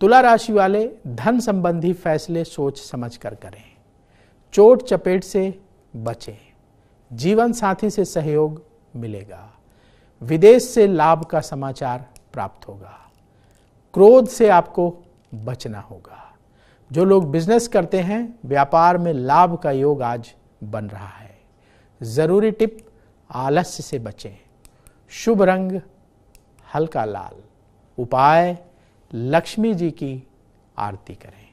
तुला राशि वाले धन संबंधी फैसले सोच समझ कर करें चोट चपेट से बचें जीवन साथी से सहयोग मिलेगा विदेश से लाभ का समाचार प्राप्त होगा क्रोध से आपको बचना होगा जो लोग बिजनेस करते हैं व्यापार में लाभ का योग आज बन रहा है ज़रूरी टिप आलस्य से बचें शुभ रंग हल्का लाल उपाय लक्ष्मी जी की आरती करें